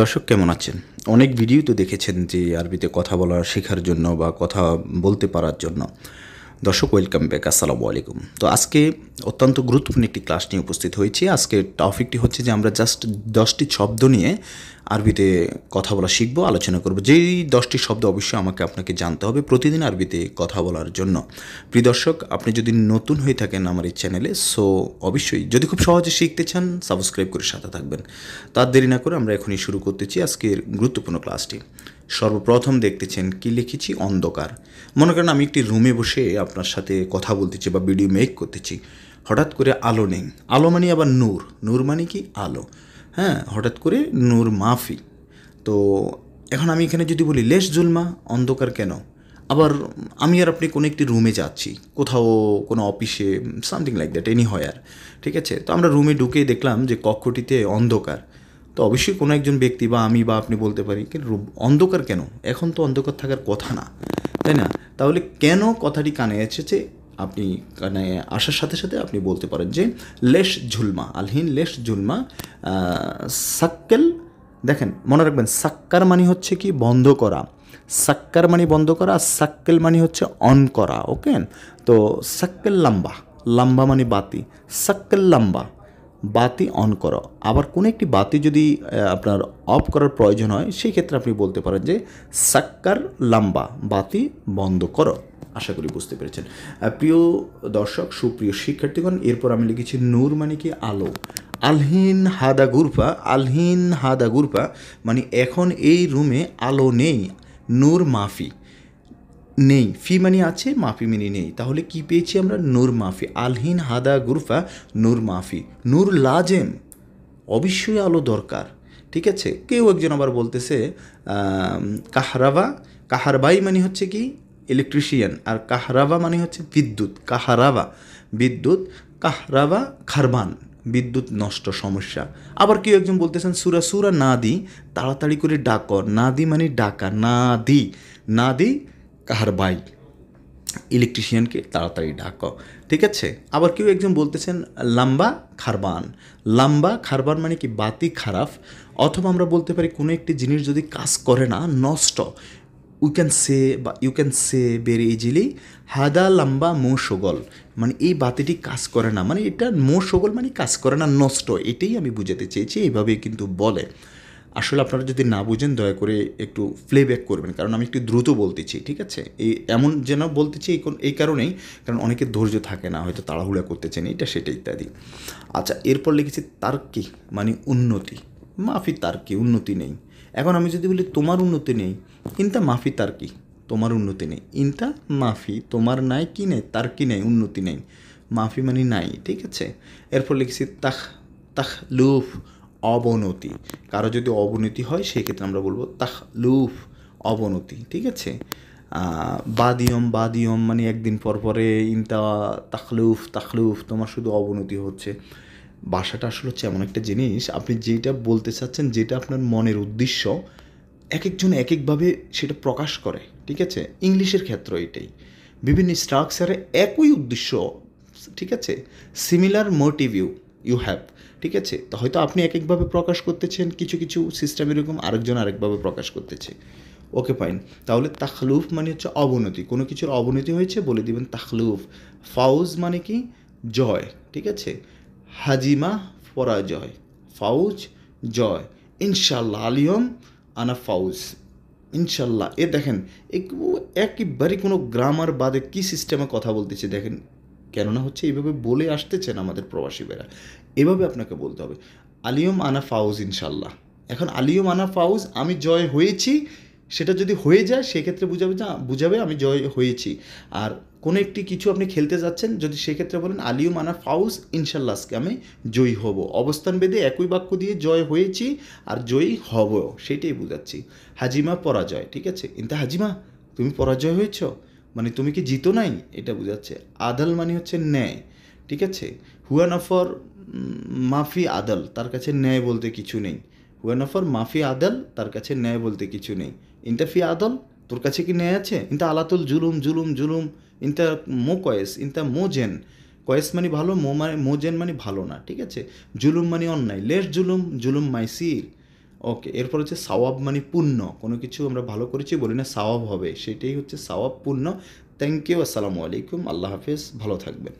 দর্শক কেমন আছেন অনেক ভিডিও তো দেখেছেন যে আরবিতে কথা বলা শেখার জন্য বা কথা বলতে পারার জন্য দর্শক ওয়েলকাম ব্যাক আসসালামু আলাইকুম তো আজকে অত্যন্ত গুরুত্বপূর্ণ একটি ক্লাস নিয়ে উপস্থিত হয়েছি আজকে টপিকটি হচ্ছে যে আমরা জাস্ট দশটি শব্দ নিয়ে আরবিতে কথা বলা শিখব আলোচনা করব যেই দশটি শব্দ অবশ্যই আমাকে আপনাকে জানতে হবে প্রতিদিন আরবিতে কথা বলার জন্য প্রিয় দর্শক আপনি যদি নতুন হয়ে থাকেন আমার এই চ্যানেলে সো অবশ্যই যদি খুব সহজে শিখতে চান সাবস্ক্রাইব করে সাথে থাকবেন তার দেরি না করে আমরা এখনই শুরু করতেছি আজকের গুরুত্বপূর্ণ ক্লাসটি সর্বপ্রথম দেখতেছেন কি লিখেছি অন্ধকার মনে করেন আমি একটি রুমে বসে আপনার সাথে কথা বলতেছি বা ভিডিও মেক করতেছি হঠাৎ করে আলো নেই আলো মানে আবার নূর নূর মানে কি আলো হ্যাঁ হঠাৎ করে নূর মাফি তো এখন আমি এখানে যদি বলি লেশ জুলমা অন্ধকার কেন আবার আমি আর আপনি কোনো একটি রুমে যাচ্ছি কোথাও কোনো অফিসে সামথিং লাইক দ্যাট এনি হয় আর ঠিক আছে তো আমরা রুমে ঢুকে দেখলাম যে কক্ষটিতে অন্ধকার তো অবশ্যই কোনো একজন ব্যক্তি বা আমি বা আপনি বলতে পারি কিন্তু অন্ধকার কেন এখন তো অন্ধকার থাকার কথা না তাই না তাহলে কেন কথাটি কানে এসেছে আপনি কানে আসার সাথে সাথে আপনি বলতে পারেন যে লেশ ঝুলমা আলহিন লেশ ঝুলমা সাক্কেল দেখেন মনে রাখবেন সাক্কার মানি হচ্ছে কি বন্ধ করা সাক্কার মানে বন্ধ করা আর সাক্কেল মানি হচ্ছে অন করা ওকে তো সাক্কেল লাম্বা লাম্বা মানে বাতি সাক্কেল লাম্বা বাতি অন করো আবার কোনো একটি বাতি যদি আপনার অফ করার প্রয়োজন হয় সেই ক্ষেত্রে আপনি বলতে পারেন যে সাক্কার লাম্বা বাতি বন্ধ করো আশা করি বুঝতে পেরেছেন প্রিয় দর্শক সুপ্রিয় শিক্ষার্থীগণ এরপর আমি লিখেছি নূর মানে কি আলো আলহিন হাদা গুরফা আলহিন হাদা গুরফা মানে এখন এই রুমে আলো নেই নূর মাফি নেই ফি মানে আছে মাফি মিনি নেই তাহলে কি পেয়েছি আমরা নূর মাফি আলহিন হাদা গুরফা নূর মাফি নূর লাজেম অবশ্যই আলো দরকার ঠিক আছে কেউ একজন আবার বলতেছে কাহারাবা কাহারবাই মানে হচ্ছে কি ইলেকট্রিশিয়ান আর কাহারাবা মানে হচ্ছে বিদ্যুৎ কাহারাবা বিদ্যুৎ কাহারাবা খারবান বিদ্যুৎ নষ্ট সমস্যা আবার কেউ একজন বলতেছেন সুরা সুরা না দি তাড়াতাড়ি করে ডাকর না দি মানে ডাকা না দি না দি কাহার বাই ইলেকট্রিশিয়ানকে তাড়াতাড়ি ডাক ঠিক আছে আবার কেউ একজন বলতেছেন লাম্বা খারবান লাম্বা খারবান মানে কি বাতি খারাপ অথবা আমরা বলতে পারি কোনো একটি জিনিস যদি কাজ করে না নষ্ট উই ক্যান সে বা you can say very easily হাদা লাম্বা মো সগল মানে এই বাতিটি কাজ করে না মানে এটা মো সগল মানে কাজ করে না নষ্ট এটাই আমি বুঝাতে চেয়েছি এইভাবে কিন্তু বলে আসলে আপনারা যদি না বুঝেন দয়া করে একটু প্লেব্যাক করবেন কারণ আমি একটু দ্রুত বলতেছি ঠিক আছে এই এমন যেন বলতেছি এই কারণেই কারণ অনেকে ধৈর্য থাকে না হয়তো তাড়াহুড়া করতেছেন এটা সেটা ইত্যাদি আচ্ছা এরপর লিখেছি তার কি মানে উন্নতি মাফি তার কি উন্নতি নেই এখন আমি যদি বলি তোমার উন্নতি নেই ইনতা মাফি তার কি তোমার উন্নতি নেই ইনতা মাফি তোমার নাই কি নেই তার কি নেই উন্নতি নেই মাফি মানে নাই ঠিক আছে এরপর লিখেছি তাহ তাহ লুফ অবনতি কারো যদি অবনতি হয় সেক্ষেত্রে আমরা বলবো তাহলুফ অবনতি ঠিক আছে বাদিয়ম বাদিয়ম মানে একদিন পর পরে ইনতা তাখলুফ তাখলুফ তোমার শুধু অবনতি হচ্ছে ভাষাটা আসলে হচ্ছে এমন একটা জিনিস আপনি যেটা বলতে চাচ্ছেন যেটা আপনার মনের উদ্দেশ্য এক একজন এক একভাবে সেটা প্রকাশ করে ঠিক আছে ইংলিশের ক্ষেত্র এটাই বিভিন্ন স্ট্রাকচারে একই উদ্দেশ্য ঠিক আছে সিমিলার মোটিভিউ ইউ হ্যাভ ঠিক আছে তো হয়তো আপনি এক একভাবে প্রকাশ করতেছেন কিছু কিছু সিস্টেম এরকম আরেকজন আরেকভাবে প্রকাশ করতেছে ওকে ফাইন তাহলে তাখলুফ মানে হচ্ছে অবনতি কোনো কিছুর অবনতি হয়েছে বলে দিবেন তাখলুফ ফাউজ মানে কি জয় ঠিক আছে হাজিমা পরাজয় ফাউজ জয় ইনশাল্লাহ আলিয়ম আনা ফাউজ ইনশাল্লাহ এ দেখেন একবারই কোনো গ্রামার বাদে কী সিস্টেমে কথা বলতেছে দেখেন কেননা হচ্ছে এভাবে বলে আসতেছেন আমাদের প্রবাসীবেরা এভাবে আপনাকে বলতে হবে আলিয়ম আনা ফাউজ ইনশাল্লাহ এখন আলিয়ম আনা ফাউজ আমি জয় হয়েছি সেটা যদি হয়ে যায় সেক্ষেত্রে বুঝাবে যে বুঝাবে আমি জয় হয়েছি আর কোনো একটি কিছু আপনি খেলতে যাচ্ছেন যদি সেক্ষেত্রে বলেন আলিউম আনা ফাউস ইনশাল্লাহকে আজকে আমি জয়ী হব অবস্থান বেদে একই বাক্য দিয়ে জয় হয়েছি আর জয়ী হব সেটাই বুঝাচ্ছি হাজিমা পরাজয় ঠিক আছে ইন্তা হাজিমা তুমি পরাজয় হয়েছো মানে তুমি কি জিতো নাই এটা বোঝাচ্ছে আদাল মানে হচ্ছে ন্যায় ঠিক আছে হুয়ান অফর মাফি আদাল তার কাছে ন্যায় বলতে কিছু নেই হুয়ান অফর মাফি আদাল তার কাছে ন্যায় বলতে কিছু নেই ইন্টাফি আদল তোর কাছে কি ন্যায় আছে ইন্তা আলাতুল জুলুম জুলুম জুলুম ইন্তা মো কয়েস ইন্তা মো জেন কয়েস মানে ভালো মো মানে মোজেন মানে ভালো না ঠিক আছে জুলুম মানে অন্যায় লেস জুলুম জুলুম মাইসির ওকে এরপর হচ্ছে সওয়াব মানে পুণ্য কোনো কিছু আমরা ভালো করেছি বলি না সওয়াব হবে সেটাই হচ্ছে সওয়াব পুণ্য থ্যাংক ইউ আসসালামু আলাইকুম আল্লাহ হাফেজ ভালো থাকবেন